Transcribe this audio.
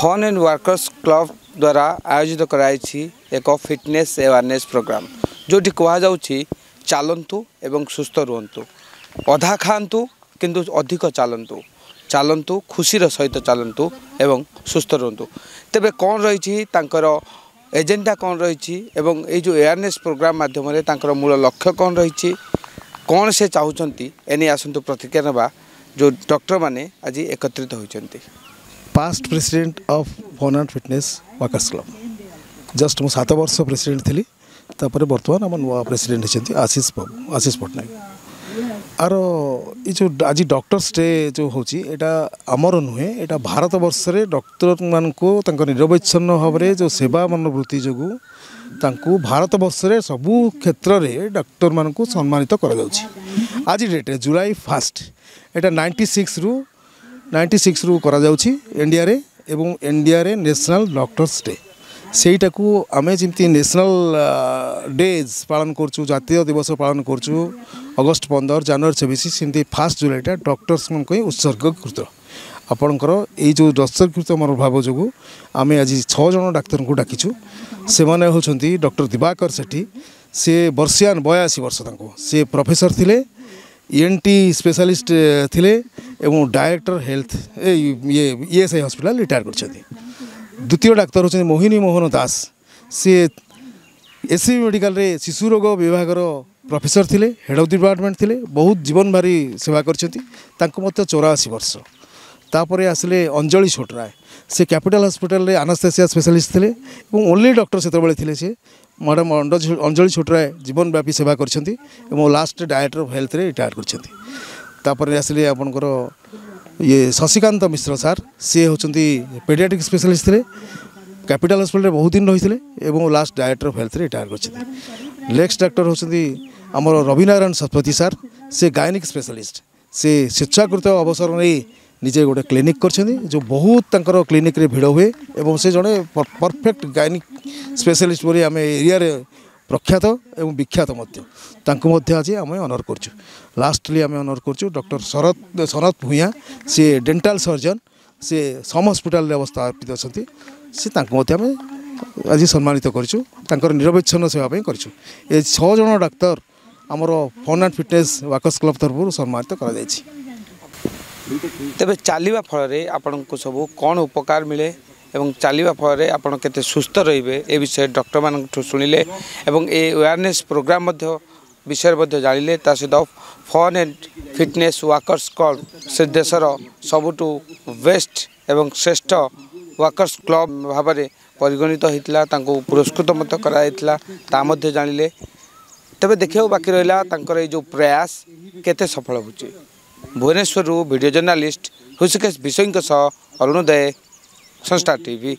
Fun and workers club ଦ୍ୱାରା ଆୟୋଜିତ କରାଯାଇଛି ଏକ ଫିଟନେସ୍ ଆୱାରନେସ୍ ପ୍ରୋଗ୍ରାମ୍ ଯେଉଁଠି କୁହାଯାଉଛି ଚାଲନ୍ତୁ ଏବଂ ସୁସ୍ଥ ରୁହନ୍ତୁ ଅଧା ଖାଆନ୍ତୁ କିନ୍ତୁ ଅଧିକ ଚାଲନ୍ତୁ ଚାଲନ୍ତୁ ଖୁସିର ସହିତ ଚାଲନ୍ତୁ ଏବଂ ସୁସ୍ଥ ରୁହନ୍ତୁ ତେବେ କ'ଣ ରହିଛି ତାଙ୍କର ଏଜେଣ୍ଡା କ'ଣ ରହିଛି ଏବଂ ଏଇ ଯେଉଁ ଆୱାରନେସ୍ ପ୍ରୋଗ୍ରାମ୍ ମାଧ୍ୟମରେ ତାଙ୍କର ମୂଳ ଲକ୍ଷ୍ୟ କ'ଣ ରହିଛି କ'ଣ ସେ ଚାହୁଁଛନ୍ତି ଏ ନେଇ ଆସନ୍ତୁ ପ୍ରତିକ୍ରିୟା ନେବା ଯେଉଁ ଡକ୍ଟରମାନେ ଆଜି ଏକତ୍ରିତ ହୋଇଛନ୍ତି past president of Fun and Fitness Workers Club. Just ମୁଁ ସାତ ବର୍ଷ ପ୍ରେସିଡେଣ୍ଟ ଥିଲି ତାପରେ ବର୍ତ୍ତମାନ ଆମ ନୂଆ ପ୍ରେସିଡେଣ୍ଟ ହେଇଛନ୍ତି ଆଶିଷ ବାବୁ ଆଶିଷ ପଟ୍ଟନାୟକ ଆର ଏ ଯେଉଁ ଆଜି ଡକ୍ଟର୍ସ ଡେ ଯେଉଁ ହେଉଛି ଏଇଟା ଆମର ନୁହେଁ ଏଇଟା ଭାରତବର୍ଷରେ ଡକ୍ଟରମାନଙ୍କୁ ତାଙ୍କ ନିରବଚ୍ଛନ୍ନ ଭାବରେ ଯେଉଁ ସେବା ମନୋବୃତ୍ତି ଯୋଗୁଁ ତାଙ୍କୁ ଭାରତବର୍ଷରେ ସବୁ କ୍ଷେତ୍ରରେ ଡକ୍ଟରମାନଙ୍କୁ ସମ୍ମାନିତ କରାଯାଉଛି ଆଜି ଡେଟ୍ରେ ଜୁଲାଇ ଫାଷ୍ଟ ଏଇଟା ନାଇଣ୍ଟି ସିକ୍ସରୁ ନାଇଣ୍ଟି ସିକ୍ସରୁ କରାଯାଉଛି ଏନ୍ଡିଆର୍ଏ ଏବଂ ଏନ୍ଡିଆର୍ଏ ନ୍ୟାସନାଲ୍ ଡକ୍ଟର୍ସ ଡେ ସେଇଟାକୁ ଆମେ ଯେମିତି ନ୍ୟାସନାଲ୍ ଡେଜ୍ ପାଳନ କରୁଛୁ ଜାତୀୟ ଦିବସ ପାଳନ କରୁଛୁ ଅଗଷ୍ଟ ପନ୍ଦର ଜାନୁଆରୀ ଚବିଶ ସେମିତି ଫାଷ୍ଟ ଜୁଲାଇଟା ଡକ୍ଟର୍ସମାନଙ୍କ ପାଇଁ ଉତ୍ସର୍ଗୀକୃତ ଆପଣଙ୍କର ଏଇ ଯେଉଁ ଦସ୍ତରକୃତ ମନୋଭାବ ଯୋଗୁଁ ଆମେ ଆଜି ଛଅ ଜଣ ଡାକ୍ତରଙ୍କୁ ଡାକିଛୁ ସେମାନେ ହେଉଛନ୍ତି ଡକ୍ଟର ଦିବାକର ସେଠୀ ସେ ବର୍ଷିଆନ ବୟାଅଶୀ ବର୍ଷ ତାଙ୍କୁ ସେ ପ୍ରଫେସର ଥିଲେ ইএনটি স্পেশালিস্ট লে এবং ডাইরেক্টর হেলথ এই ইয়ে ইএসআই হসপিটাল রিটায়ার করছেন দ্বিতীয় ডাক্তার হচ্ছেন মোহিনী মোহন দাস সি এসসিবি মেডিকালে শিশু রোগ বিভাগর প্রফেসর লে হেড অফ ডিপার্টমেন্ট লে বহুত জীবনভারী সেবা করছেন তাঁকু মতো চৌরাশি বর্ষ ତାପରେ ଆସିଲେ ଅଞ୍ଜଳି ଛୋଟରାୟ ସେ କ୍ୟାପିଟାଲ ହସ୍ପିଟାଲରେ ଆନାସ୍ଥେସିଆ ସ୍ପେଶାଲିଷ୍ଟ ଥିଲେ ଏବଂ ଓନ୍ଲି ଡକ୍ଟର ସେତେବେଳେ ଥିଲେ ସିଏ ମ୍ୟାଡ଼ାମ୍ ଅଞ୍ଜଳି ଛୋଟରାୟ ଜୀବନବ୍ୟାପୀ ସେବା କରିଛନ୍ତି ଏବଂ ଲାଷ୍ଟ ଡାଏଟର ଅଫ୍ ହେଲ୍ଥରେ ରିଟାୟାର କରିଛନ୍ତି ତାପରେ ଆସିଲେ ଆପଣଙ୍କର ଇଏ ଶଶିକାନ୍ତ ମିଶ୍ର ସାର୍ ସିଏ ହେଉଛନ୍ତି ପେଡ଼ିଆଟ୍ରିକ୍ ସ୍ପେଶାଲିଷ୍ଟ ଥିଲେ କ୍ୟାପିଟାଲ ହସ୍ପିଟାଲରେ ବହୁତ ଦିନ ରହିଥିଲେ ଏବଂ ଲାଷ୍ଟ ଡାଇରେକ୍ଟର ଅଫ୍ ହେଲ୍ଥରେ ରିଟାୟାର କରିଛନ୍ତି ନେକ୍ସଟ ଡାକ୍ତର ହେଉଛନ୍ତି ଆମର ରବିନାରାୟଣ ଶତପଥୀ ସାର୍ ସେ ଗାଇନିକ୍ ସ୍ପେଶାଲିଷ୍ଟ ସେ ସ୍ୱେଚ୍ଛାକୃତ ଅବସର ନେଇ ନିଜେ ଗୋଟେ କ୍ଲିନିକ୍ କରିଛନ୍ତି ଯେଉଁ ବହୁତ ତାଙ୍କର କ୍ଲିନିକ୍ରେ ଭିଡ଼ ହୁଏ ଏବଂ ସେ ଜଣେ ପରଫେକ୍ଟ ଗାଇନିକ୍ ସ୍ପେଶାଲିଷ୍ଟ ବୋଲି ଆମେ ଏରିଆରେ ପ୍ରଖ୍ୟାତ ଏବଂ ବିଖ୍ୟାତ ମଧ୍ୟ ତାଙ୍କୁ ମଧ୍ୟ ଆଜି ଆମେ ଅନର୍ କରୁଛୁ ଲାଷ୍ଟଲି ଆମେ ଅନର୍ କରୁଛୁ ଡକ୍ଟର ଶରତ ଶରତ ଭୂୟାଁ ସିଏ ଡେଣ୍ଟାଲ୍ ସର୍ଜନ୍ ସିଏ ସମ ହସ୍ପିଟାଲରେ ଅବସ୍ଥାପିତ ଅଛନ୍ତି ସେ ତାଙ୍କୁ ମଧ୍ୟ ଆମେ ଆଜି ସମ୍ମାନିତ କରିଛୁ ତାଙ୍କର ନିରବଚ୍ଛନ୍ନ ସେବା ପାଇଁ କରିଛୁ ଏ ଛଅ ଜଣ ଡାକ୍ତର ଆମର fun and fitness walkers club ତରଫରୁ ସମ୍ମାନିତ କରାଯାଇଛି ତେବେ ଚାଲିବା ଫଳରେ ଆପଣଙ୍କୁ ସବୁ କ'ଣ ଉପକାର ମିଳେ এবং চালিবা ফলে আপনার কেতে সুস্থ রহবে এ বিষয়ে ডক্টর মানুষ শুণিলে এবং এই ওয়ারনেস প্রোগ্রাম বিষয়ে জাঁলে তা সহ fun and fitness walkers club সে দেশর সবুঠু বেস্ট এবং শ্রেষ্ঠ ওয়াকর্স ক্লব ভাবে পরিগণিত হয়েছিল তাঁকু পুরস্কৃত মতো করা হয়েছিল তা জাঁলে তবে দেখে বাকি রহলা তাঁর এই যে প্রয়াস কেতে সফল হচ্ছে ଭୁବନେଶ୍ୱରରୁ ଭିଡ଼ିଓ ଜର୍ଣ୍ଣାଲିଷ୍ଟ ହୃଷିକେଶ ବିଷୋଇଙ୍କ ସହ ଅରୁଣ ଦେ ସଂସ୍ଥା ଟିଭି